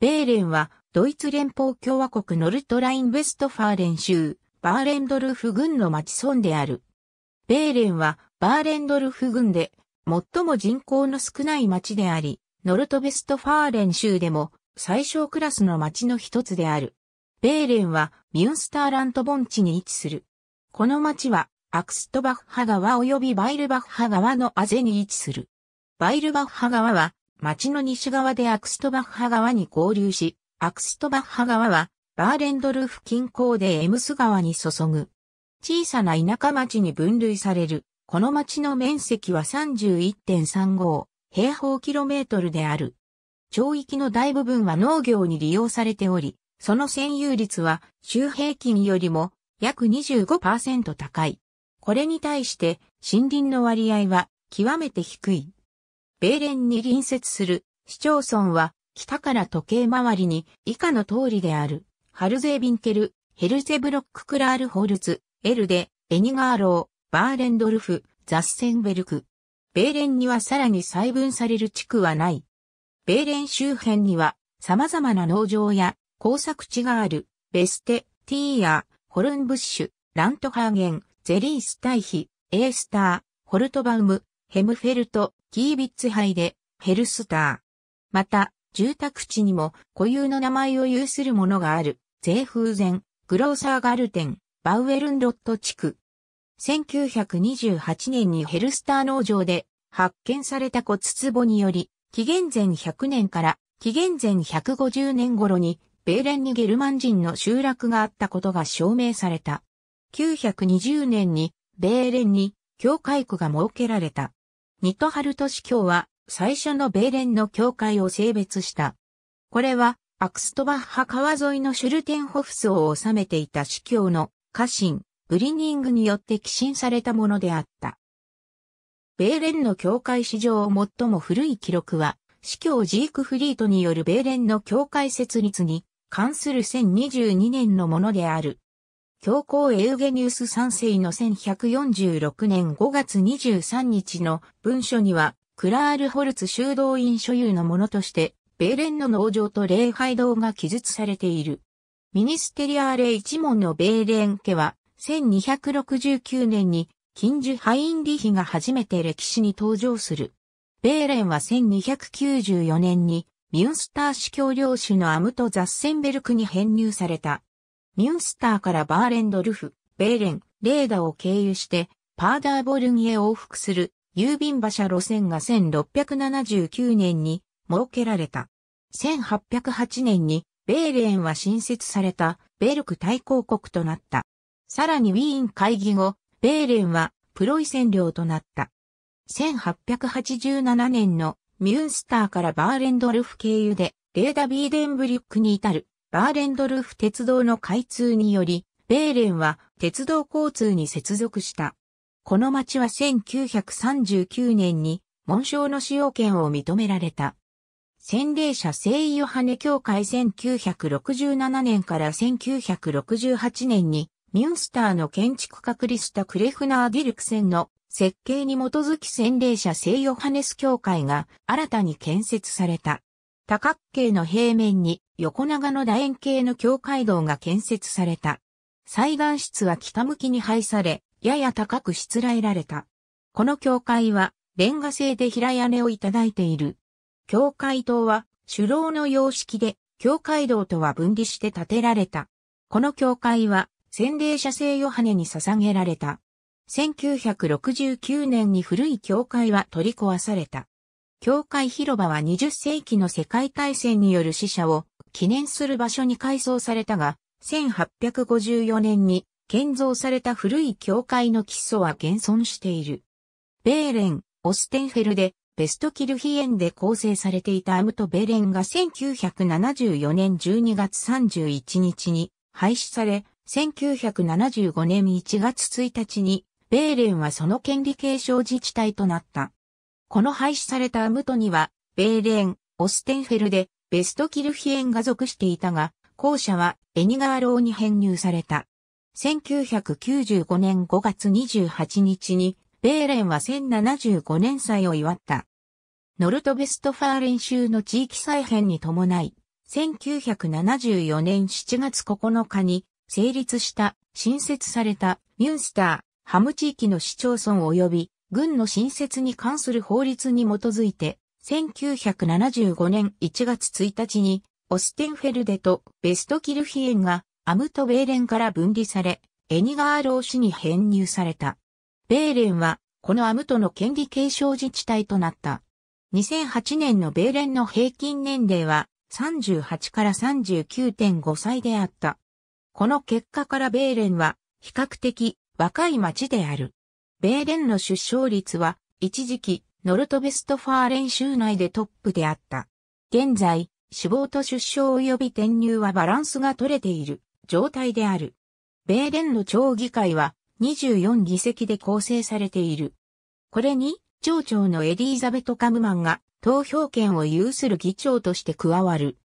ベーレンは、ドイツ連邦共和国ノルトライン・ウェストファーレン州、バーレンドルフ郡の町村である。ベーレンは、バーレンドルフ郡で、最も人口の少ない町であり、ノルトベストファーレン州でも、最小クラスの町の一つである。ベーレンは、ミュンスターラント盆地に位置する。この町は、アクストバッハ川及びバイルバッハ川のあぜに位置する。バイルバッハ川は、町の西側でアクストバッハ川に合流し、アクストバッハ川は、バーレンドルフ近郊でエムス川に注ぐ。小さな田舎町に分類される。この町の面積は31.35平方キロメートルである。町域の大部分は農業に利用されており、その占有率は州平均よりも約25%高い。これに対して森林の割合は極めて低い。米連に隣接する市町村は、北から時計回りに以下の通りである、ハルゼービンケル、ヘルゼブロッククラールホルツ、エルデ、エニガーロー、バーレンドルフ、ザッセンベルク。米連にはさらに細分される地区はない。米連周辺には様々な農場や工作地がある、ベステ、ティーヤ、ホルンブッシュ、ラントハーゲン、ゼリースタイヒ、エースター、ホルトバウム、ヘムフェルト、キービッツ杯でヘルスター。また、住宅地にも固有の名前を有するものがある、税ゼン、グローサーガルテン、バウエルンロット地区。1928年にヘルスター農場で発見された骨壺により、紀元前100年から紀元前150年頃に、ベーレンにゲルマン人の集落があったことが証明された。920年に、ベーレンに教会区が設けられた。ニトハルト司教は最初のベーレンの教会を性別した。これはアクストバッハ川沿いのシュルテンホフスを治めていた司教の家臣、ブリニングによって寄進されたものであった。ベーレンの教会史上最も古い記録は、司教ジークフリートによるベーレンの教会設立に関する1022年のものである。教皇エウゲニウス3世の1146年5月23日の文書には、クラールホルツ修道院所有のものとして、ベーレンの農場と礼拝堂が記述されている。ミニステリアーレ一門のベーレン家は、1269年に、近樹ハインリヒが初めて歴史に登場する。ベーレンは1294年に、ミュンスター司教領主のアムト・ザッセンベルクに編入された。ミュンスターからバーレンドルフ、ベーレン、レーダを経由して、パーダーボルンへ往復する郵便馬車路線が1679年に設けられた。1808年にベーレンは新設されたベルク大公国となった。さらにウィーン会議後、ベーレンはプロイセン領となった。1887年のミュンスターからバーレンドルフ経由でレーダ・ビーデンブリュックに至るバーレンドルフ鉄道の開通により、ベーレンは鉄道交通に接続した。この町は1939年に紋章の使用権を認められた。洗礼者聖ヨハネ教会1967年から1968年にミュンスターの建築家クリスタ・クレフナー・ディルクセンの設計に基づき洗礼者聖ヨハネス教会が新たに建設された。多角形の平面に横長の楕円形の境界道が建設された。祭壇室は北向きに配され、やや高くしつらえられた。この教会は、レンガ製で平屋根をいただいている。教会塔は、主楼の様式で、教会堂とは分離して建てられた。この教会は、洗礼者聖ヨハネに捧げられた。1969年に古い教会は取り壊された。教会広場は20世紀の世界大戦による死者を記念する場所に改装されたが、1854年に建造された古い教会の基礎は現存している。ベーレン、オステンフェルで、ベストキルヒエンで構成されていたアムトベーレンが1974年12月31日に廃止され、1975年1月1日に、ベーレンはその権利継承自治体となった。この廃止されたアムトには、ベーレン、オステンフェルで、ベストキルヒエンが属していたが、後者はエニガーローに編入された。1995年5月28日に、ベーレンは1075年祭を祝った。ノルトベストファーレン州の地域再編に伴い、1974年7月9日に成立した、新設されたミュンスター、ハム地域の市町村及び軍の新設に関する法律に基づいて、1975年1月1日に、オステンフェルデとベストキルヒエンがアムとベーレンから分離され、エニガーロー市に編入された。ベーレンは、このアムとの権利継承自治体となった。2008年のベーレンの平均年齢は38から39.5歳であった。この結果からベーレンは比較的若い町である。米連の出生率は、一時期、ノルトベストファーレン州内でトップであった。現在、死亡と出生及び転入はバランスが取れている状態である。米連の町議会は24議席で構成されている。これに、町長のエリーザベト・カムマンが投票権を有する議長として加わる。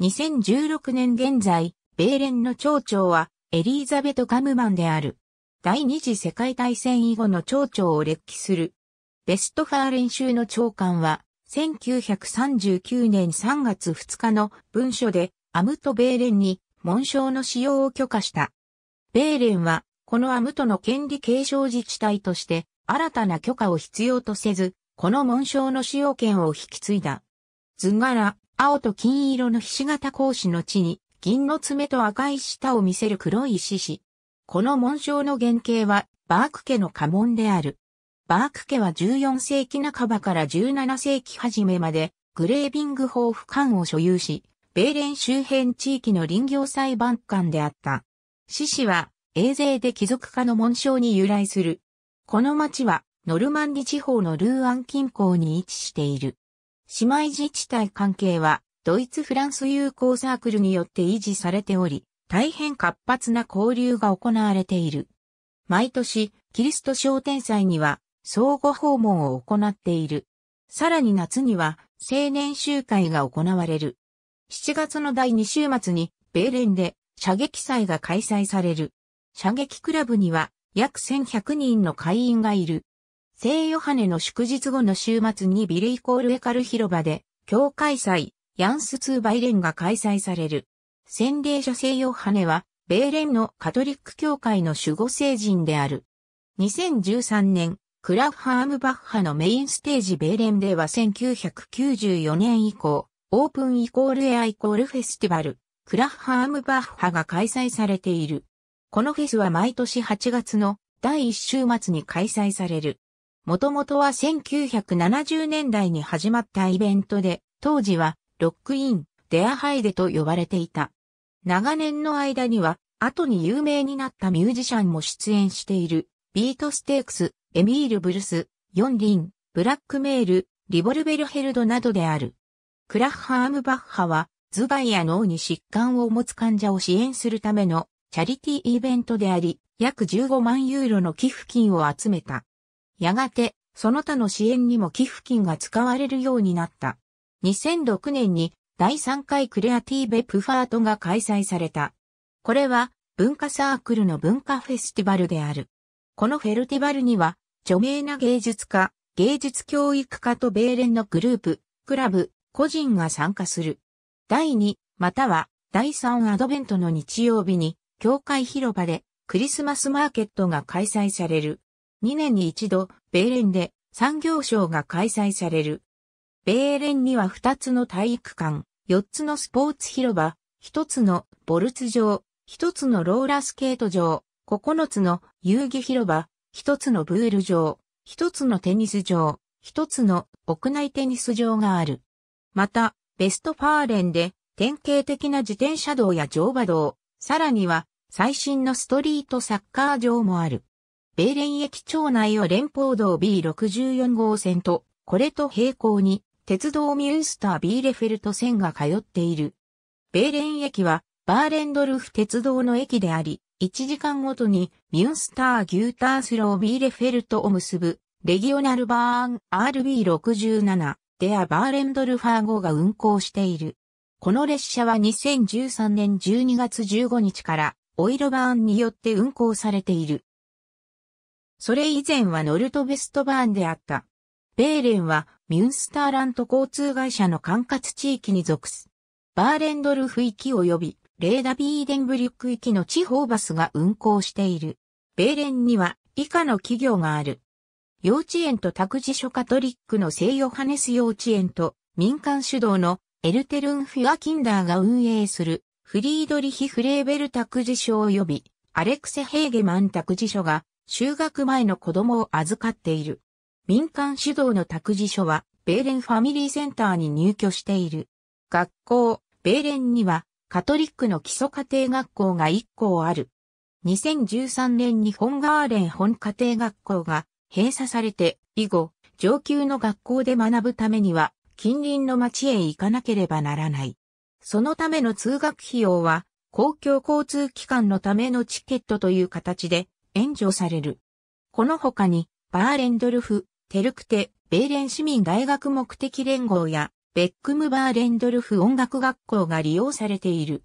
2016年現在、米連の町長はエリーザベト・カムマンである。第二次世界大戦以後の町長を歴記する。ベストファー練習の長官は、1939年3月2日の文書で、アムト・ベーレンに紋章の使用を許可した。ベーレンは、このアムトの権利継承自治体として、新たな許可を必要とせず、この紋章の使用権を引き継いだ。図柄、青と金色の菱形格子の地に、銀の爪と赤い舌を見せる黒い獅子。この紋章の原型はバーク家の家紋である。バーク家は14世紀半ばから17世紀初めまでグレービング法府館を所有し、米連周辺地域の林業裁判官であった。獅子は英税で貴族化の紋章に由来する。この町はノルマンディ地方のルーアン近郊に位置している。姉妹自治体関係はドイツ・フランス友好サークルによって維持されており、大変活発な交流が行われている。毎年、キリスト商店祭には相互訪問を行っている。さらに夏には青年集会が行われる。7月の第2週末にベーレンで射撃祭が開催される。射撃クラブには約1100人の会員がいる。聖ヨハネの祝日後の週末にビリイコールエカル広場で、教会祭、ヤンス2バイレンが開催される。洗礼者西ヨハネは、米連のカトリック教会の守護聖人である。2013年、クラッハームバッハのメインステージ米連では1994年以降、オープンイコールエアイコールフェスティバル、クラッハームバッハが開催されている。このフェスは毎年8月の第1週末に開催される。もともとは1970年代に始まったイベントで、当時はロックイン、デアハイデと呼ばれていた。長年の間には、後に有名になったミュージシャンも出演している、ビートステークス、エミール・ブルス、ヨン・リン、ブラック・メール、リボルベル・ヘルドなどである。クラッハアム・バッハは、ズバイや脳に疾患を持つ患者を支援するためのチャリティーイベントであり、約15万ユーロの寄付金を集めた。やがて、その他の支援にも寄付金が使われるようになった。2006年に第3回クレアティーベプファートが開催された。これは文化サークルの文化フェスティバルである。このフェルティバルには著名な芸術家、芸術教育家と米連のグループ、クラブ、個人が参加する。第2、または第3アドベントの日曜日に、教会広場でクリスマスマーケットが開催される。2年に一度、米連で産業省が開催される。ベーレンには2つの体育館、4つのスポーツ広場、1つのボルツ場、1つのローラースケート場、9つの遊戯広場、1つのブール場、1つのテニス場、1つの屋内テニス場がある。また、ベストファーレンで典型的な自転車道や乗馬道、さらには最新のストリートサッカー場もある。ベーレン駅町内を連邦道 B64 号線と、これと並行に鉄道ミュンスター・ビーレフェルト線が通っている。ベーレン駅は、バーレンドルフ鉄道の駅であり、1時間ごとにミュンスター・ギュータースロー・ビーレフェルトを結ぶ、レギオナルバーン RB67 デア・バーレンドルファー号が運行している。この列車は2013年12月15日からオイルバーンによって運行されている。それ以前はノルトベストバーンであった。ベーレンはミュンスターラント交通会社の管轄地域に属す。バーレンドルフ域及びレーダビーデンブリュック域の地方バスが運行している。ベーレンには以下の企業がある。幼稚園と託児所カトリックの聖ヨハネス幼稚園と民間主導のエルテルンフィアキンダーが運営するフリードリヒ・フレーベル託児所及びアレクセ・ヘーゲマン託児所が就学前の子供を預かっている。民間主導の託児所は、ベーレンファミリーセンターに入居している。学校、ベーレンには、カトリックの基礎家庭学校が1校ある。2013年に本ガーレン本家庭学校が閉鎖されて、以後、上級の学校で学ぶためには、近隣の町へ行かなければならない。そのための通学費用は、公共交通機関のためのチケットという形で援助される。この他に、バーレンドルフ、テルクテ、ベーレン市民大学目的連合や、ベックムバーレンドルフ音楽学校が利用されている。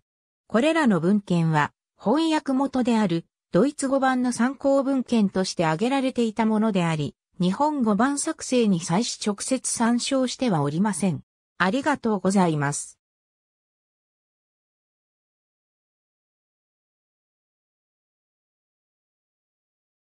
これらの文献は、翻訳元である、ドイツ語版の参考文献として挙げられていたものであり、日本語版作成に際し直接参照してはおりません。ありがとうございます。